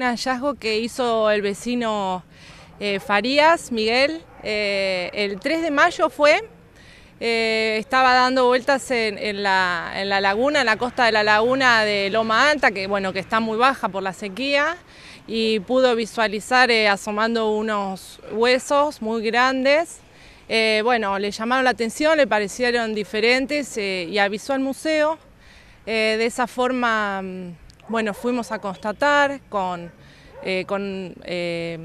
Un hallazgo que hizo el vecino eh, Farías, Miguel, eh, el 3 de mayo fue, eh, estaba dando vueltas en, la, laguna, en la costa de la laguna de Loma Alta, que bueno, que está muy baja por la sequía, y pudo visualizar asomando unos huesos muy grandes. bueno, le llamaron la atención, le parecieron diferentes y avisó al museo. de esa forma... Mm, bueno, fuimos a constatar con, eh, eh,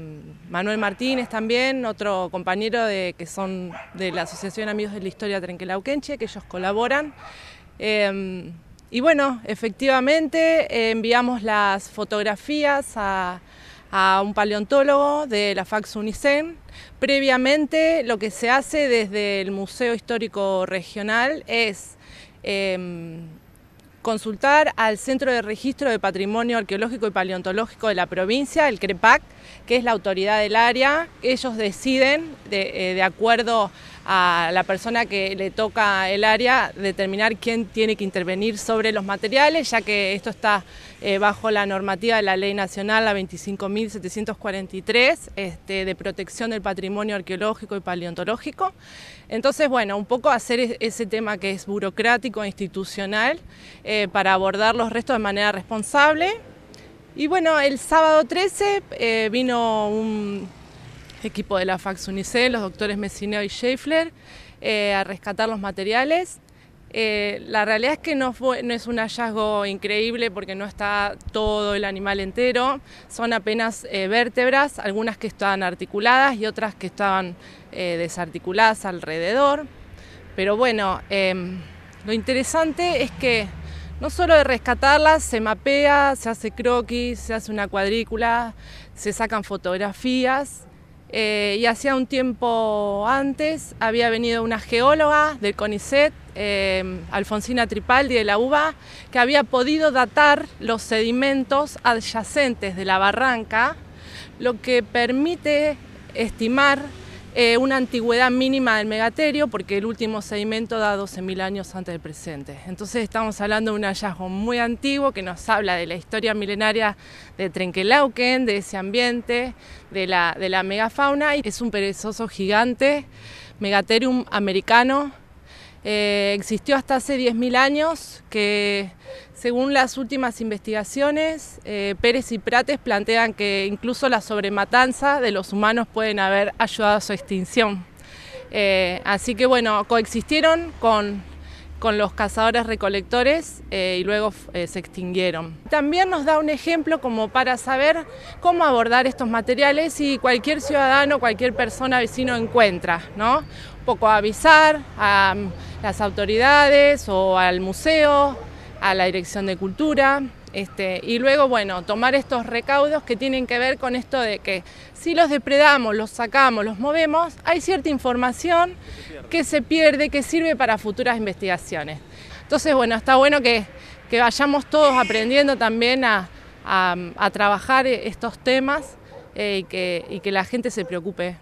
Manuel Martínez también, otro compañero de, que son de la Asociación Amigos de la Historia Trenquelauquenche, que ellos colaboran. Em, y bueno, efectivamente enviamos las fotografías a, un paleontólogo de la Fax Unicen. Previamente lo que se hace desde el Museo Histórico Regional es em, consultar al Centro de Registro de Patrimonio Arqueológico y Paleontológico de la provincia, el CREPAC, que es la autoridad del área. Ellos deciden, de, eh, acuerdo a la persona que le toca el área determinar quién tiene que intervenir sobre los materiales, ya que esto está eh, bajo la normativa de la Ley Nacional, la 25.743, este, de protección del patrimonio arqueológico y paleontológico. Entonces, bueno, un poco hacer ese tema que es burocrático e institucional eh, para abordar los restos de manera responsable. Y bueno, el sábado 13 eh, vino un este equipo de la Fax UNICE, los doctores Messineo y Schaeffler, eh, a rescatar los materiales. Eh, la realidad es que no, es un hallazgo increíble porque no está todo el animal entero, son apenas eh, vértebras, algunas que estaban articuladas y otras que estaban desarticuladas alrededor. Pero bueno, em, lo interesante es que no solo de rescatarlas, se mapea, se hace croquis, se hace una cuadrícula, se sacan fotografías eh, y hacía un tiempo antes había venido una geóloga del CONICET, eh, Alfonsina Tripaldi de la UBA, que había podido datar los sedimentos adyacentes de la barranca, lo que permite estimar eh, una antigüedad mínima del megaterio, porque el último sedimento da 12.000 años antes del presente. Entonces estamos hablando de un hallazgo muy antiguo que nos habla de la historia milenaria de Trenquelauquen, de ese ambiente, de la, de la megafauna. Es un perezoso gigante, megaterium americano, eh, existió hasta hace 10.000 años que, según las últimas investigaciones, eh, Pérez y Prates plantean que incluso la sobrematanza de los humanos pueden haber ayudado a su extinción. Eh, así que bueno, coexistieron con con los cazadores recolectores eh, y luego eh, se extinguieron. También nos da un ejemplo como para saber cómo abordar estos materiales si cualquier ciudadano, cualquier persona vecino encuentra, ¿no? Un poco avisar a mm, las autoridades o al museo, a la Dirección de Cultura. Este, y luego, bueno, tomar estos recaudos que tienen que ver con esto de que si los depredamos, los sacamos, los movemos, hay cierta información que se pierde, que sirve para futuras investigaciones. Entonces, bueno, está bueno que, vayamos todos aprendiendo también a, trabajar estos temas eh, y, que, la gente se preocupe.